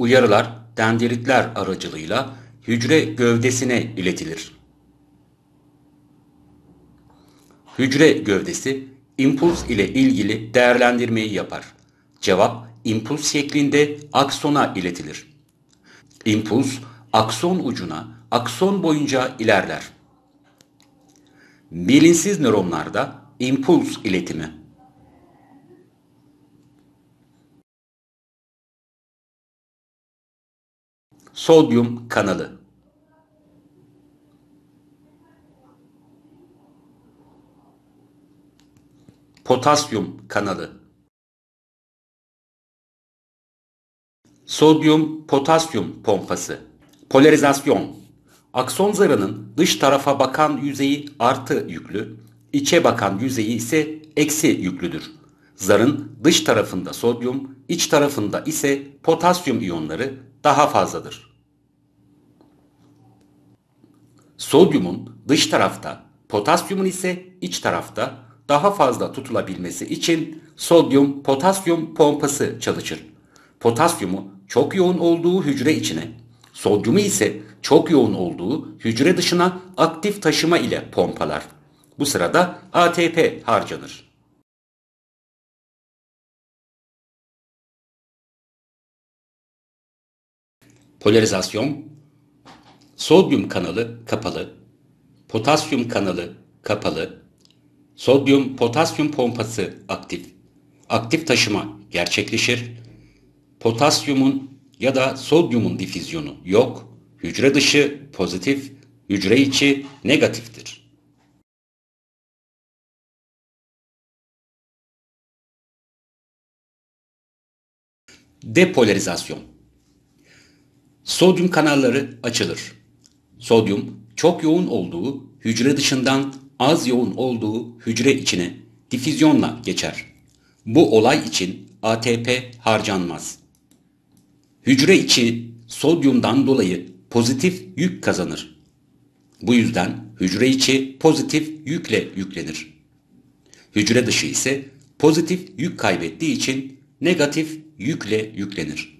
uyarılar dendritler aracılığıyla hücre gövdesine iletilir. Hücre gövdesi impuls ile ilgili değerlendirmeyi yapar. Cevap impuls şeklinde aksona iletilir. İmpuls akson ucuna akson boyunca ilerler. Bilinçsiz nöronlarda impuls iletimi sodyum kanalı. Potasyum kanalı. Sodyum potasyum pompası. Polarizasyon. Akson zarının dış tarafa bakan yüzeyi artı yüklü, içe bakan yüzeyi ise eksi yüklüdür. Zarın dış tarafında sodyum, iç tarafında ise potasyum iyonları daha fazladır. Sodyumun dış tarafta, potasyumun ise iç tarafta daha fazla tutulabilmesi için sodyum potasyum pompası çalışır. Potasyumu çok yoğun olduğu hücre içine, sodyumu ise çok yoğun olduğu hücre dışına aktif taşıma ile pompalar. Bu sırada ATP harcanır. polarizasyon, sodyum kanalı kapalı, potasyum kanalı kapalı, sodyum potasyum pompası aktif, aktif taşıma gerçekleşir, potasyumun ya da sodyumun difüzyonu yok, hücre dışı pozitif, hücre içi negatiftir. Depolarizasyon Sodyum kanalları açılır. Sodyum çok yoğun olduğu hücre dışından az yoğun olduğu hücre içine difüzyonla geçer. Bu olay için ATP harcanmaz. Hücre içi sodyumdan dolayı pozitif yük kazanır. Bu yüzden hücre içi pozitif yükle yüklenir. Hücre dışı ise pozitif yük kaybettiği için negatif yükle yüklenir.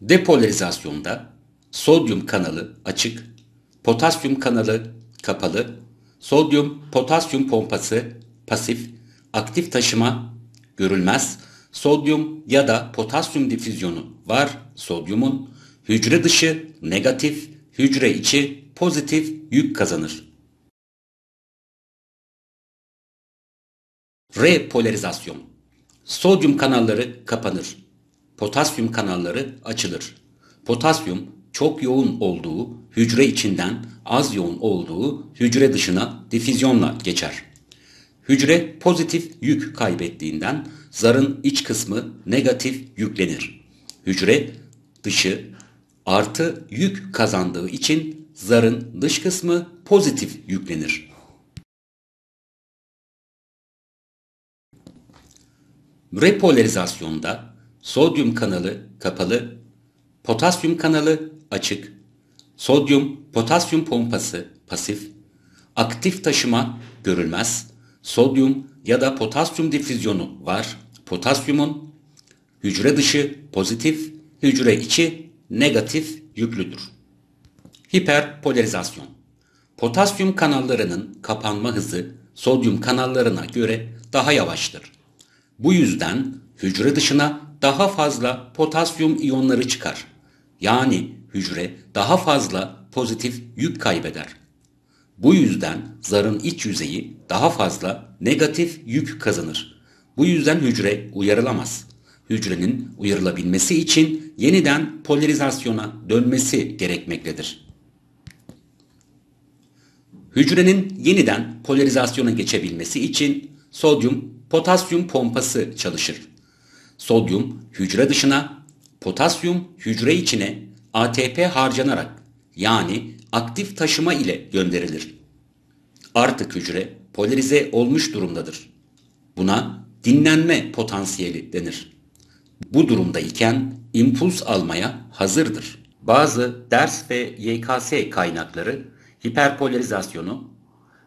Depolarizasyonda sodyum kanalı açık, potasyum kanalı kapalı, sodyum potasyum pompası pasif, aktif taşıma görülmez, sodyum ya da potasyum difüzyonu var sodyumun, hücre dışı negatif, hücre içi pozitif yük kazanır. Repolarizasyon Sodyum kanalları kapanır potasyum kanalları açılır. Potasyum çok yoğun olduğu hücre içinden az yoğun olduğu hücre dışına difüzyonla geçer. Hücre pozitif yük kaybettiğinden zarın iç kısmı negatif yüklenir. Hücre dışı artı yük kazandığı için zarın dış kısmı pozitif yüklenir. Repolarizasyonda sodyum kanalı kapalı, potasyum kanalı açık, sodyum potasyum pompası pasif, aktif taşıma görülmez, sodyum ya da potasyum difüzyonu var, potasyumun hücre dışı pozitif, hücre içi negatif yüklüdür. Hiperpolarizasyon Potasyum kanallarının kapanma hızı sodyum kanallarına göre daha yavaştır. Bu yüzden hücre dışına daha fazla potasyum iyonları çıkar. Yani hücre daha fazla pozitif yük kaybeder. Bu yüzden zarın iç yüzeyi daha fazla negatif yük kazanır. Bu yüzden hücre uyarılamaz. Hücrenin uyarılabilmesi için yeniden polarizasyona dönmesi gerekmektedir. Hücrenin yeniden polarizasyona geçebilmesi için sodyum potasyum pompası çalışır. Sodyum hücre dışına, potasyum hücre içine ATP harcanarak yani aktif taşıma ile gönderilir. Artık hücre polarize olmuş durumdadır. Buna dinlenme potansiyeli denir. Bu durumda iken impuls almaya hazırdır. Bazı ders ve YKS kaynakları hiperpolarizasyonu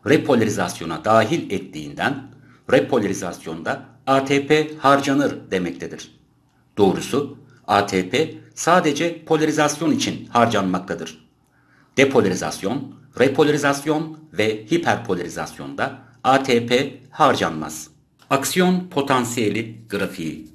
repolarizasyona dahil ettiğinden repolarizasyonda ATP harcanır demektedir. Doğrusu ATP sadece polarizasyon için harcanmaktadır. Depolarizasyon, repolarizasyon ve hiperpolarizasyonda ATP harcanmaz. Aksiyon potansiyeli grafiği